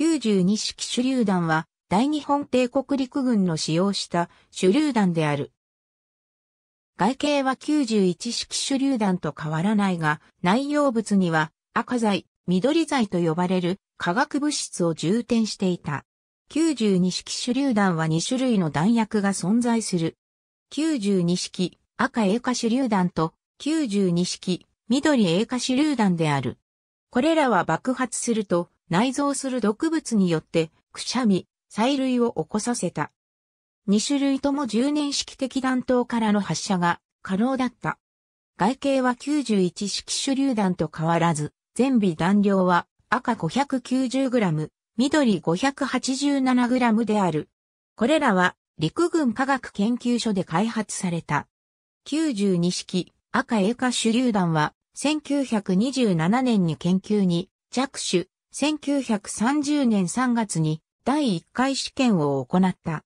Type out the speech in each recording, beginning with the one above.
92式手榴弾は、大日本帝国陸軍の使用した手榴弾である。外形は91式手榴弾と変わらないが、内容物には赤剤、緑剤と呼ばれる化学物質を充填していた。92式手榴弾は2種類の弾薬が存在する。92式赤英化手榴弾と92式緑英化手榴弾である。これらは爆発すると内蔵する毒物によって、くしゃみ、催涙を起こさせた。2種類とも10年式的弾頭からの発射が可能だった。外形は91式手榴弾と変わらず、全備弾量は赤 590g、緑 587g である。これらは陸軍科学研究所で開発された。92式赤エ化手榴弾は1927年に研究に着手、1930年3月に第1回試験を行った。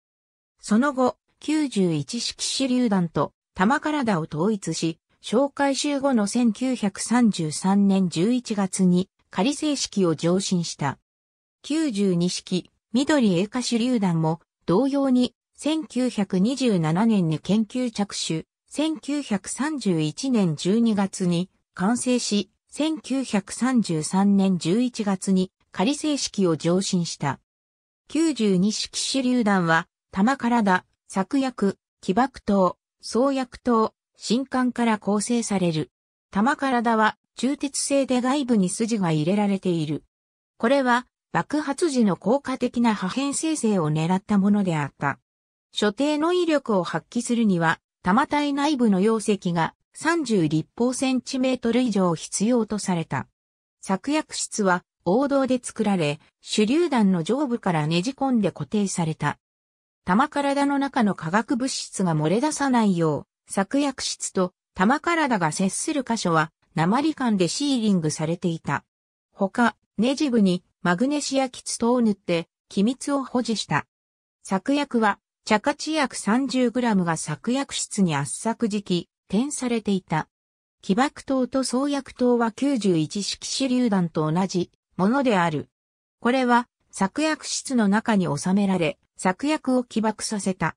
その後、91式手榴弾と玉体を統一し、紹介週後の1933年11月に仮正式を上申した。92式緑栄華手榴弾も同様に1927年に研究着手、1931年12月に完成し、1933年11月に仮正式を上申した。92式手榴弾は、玉体、作薬、起爆灯、創薬灯、新管から構成される。玉体は中鉄製で外部に筋が入れられている。これは爆発時の効果的な破片生成を狙ったものであった。所定の威力を発揮するには、玉体内部の容積が30立方センチメートル以上必要とされた。作薬室は王道で作られ、手榴弾の上部からねじ込んで固定された。玉体の中の化学物質が漏れ出さないよう、作薬室と玉体が接する箇所は鉛管でシーリングされていた。他、ネジ部にマグネシアキツトを塗って機密を保持した。作薬は、茶化地薬 30g が作薬室に圧搾時期、点されていた。起爆灯と創薬灯は91式手榴弾と同じものである。これは作薬室の中に収められ、作薬を起爆させた。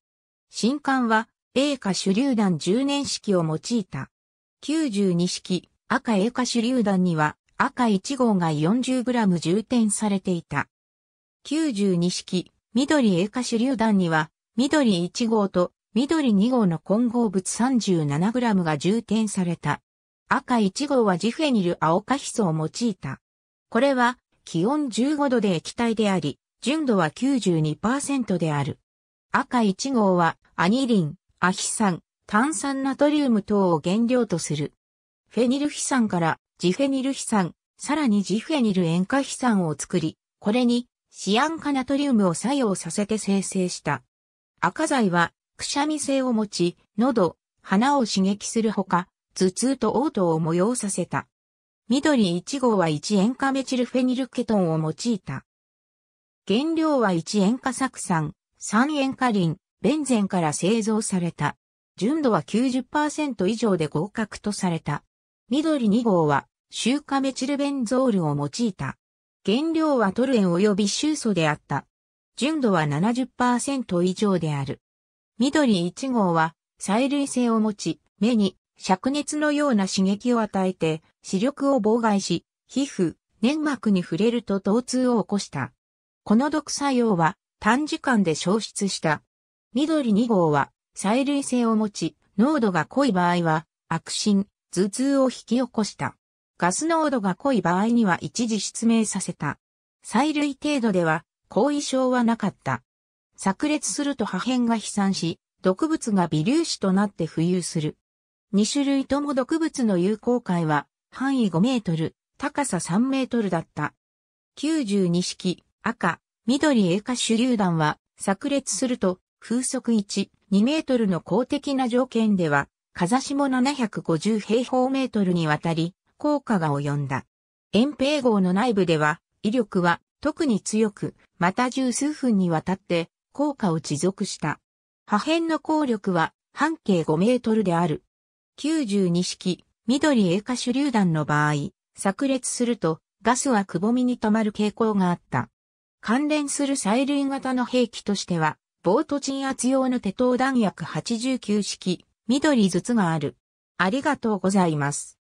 新艦は A 化手榴弾10年式を用いた。92式赤 A 化手榴弾には赤1号が 40g 充填されていた。92式緑 A 化手榴弾には緑1号と緑2号の混合物 37g が充填された。赤1号はジフェニル青化ヒ素を用いた。これは気温15度で液体であり、純度は92%である。赤1号はアニリン、アヒ酸、炭酸ナトリウム等を原料とする。フェニルヒ酸からジフェニルヒ酸、さらにジフェニル塩化ヒ酸を作り、これにシアン化ナトリウムを作用させて生成した。赤剤はくしゃみ性を持ち、喉、鼻を刺激するほか、頭痛と嘔吐を模様させた。緑1号は1塩化メチルフェニルケトンを用いた。原料は1塩化酢酸、3塩化リン、ベンゼンから製造された。純度は90%以上で合格とされた。緑2号は、臭化メチルベンゾールを用いた。原料はトルエン及び臭素であった。純度は70%以上である。緑1号は、催涙性を持ち、目に、灼熱のような刺激を与えて、視力を妨害し、皮膚、粘膜に触れると疼痛を起こした。この毒作用は、短時間で消失した。緑2号は、催涙性を持ち、濃度が濃い場合は、悪心、頭痛を引き起こした。ガス濃度が濃い場合には一時失明させた。催涙程度では、後遺症はなかった。炸裂すると破片が飛散し、毒物が微粒子となって浮遊する。2種類とも毒物の有効解は、範囲5メートル、高さ3メートルだった。92式、赤、緑栄化手榴弾は、炸裂すると、風速1、2メートルの公的な条件では、風下750平方メートルにわたり、効果が及んだ。遠平号の内部では、威力は特に強く、また十数分にわたって効果を持続した。破片の効力は半径5メートルである。92式緑栄化手榴弾の場合、炸裂するとガスはくぼみに止まる傾向があった。関連する催涙型の兵器としては、ボート鎮圧用の手刀弾薬89式緑筒がある。ありがとうございます。